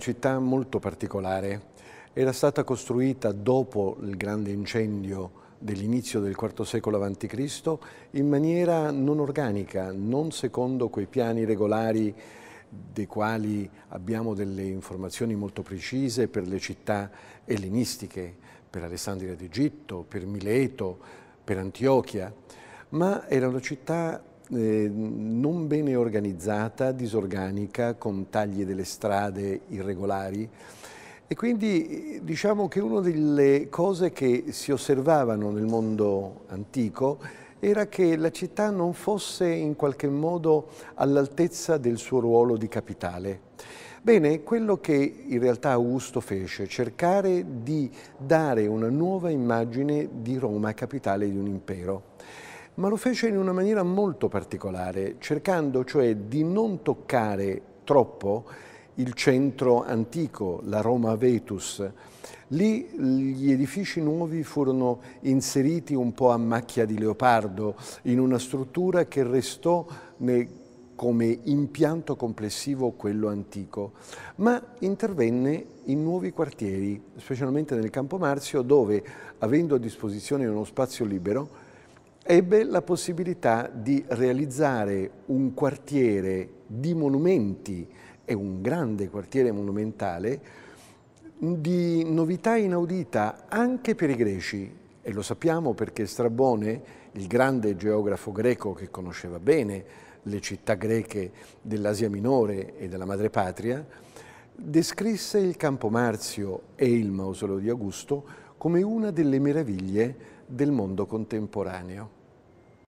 città molto particolare. Era stata costruita dopo il grande incendio dell'inizio del IV secolo a.C. in maniera non organica, non secondo quei piani regolari dei quali abbiamo delle informazioni molto precise per le città ellenistiche, per Alessandria d'Egitto, per Mileto, per Antiochia, ma era una città eh, non bene organizzata, disorganica, con tagli delle strade irregolari. E quindi eh, diciamo che una delle cose che si osservavano nel mondo antico era che la città non fosse in qualche modo all'altezza del suo ruolo di capitale. Bene, quello che in realtà Augusto fece, cercare di dare una nuova immagine di Roma, capitale di un impero ma lo fece in una maniera molto particolare, cercando cioè di non toccare troppo il centro antico, la Roma Vetus. Lì gli edifici nuovi furono inseriti un po' a macchia di leopardo in una struttura che restò come impianto complessivo quello antico, ma intervenne in nuovi quartieri, specialmente nel Campo Marzio, dove, avendo a disposizione uno spazio libero, ebbe la possibilità di realizzare un quartiere di monumenti, e un grande quartiere monumentale, di novità inaudita anche per i greci, e lo sappiamo perché Strabone, il grande geografo greco che conosceva bene le città greche dell'Asia Minore e della Madrepatria, descrisse il Campo Marzio e il Mausoleo di Augusto come una delle meraviglie del mondo contemporaneo.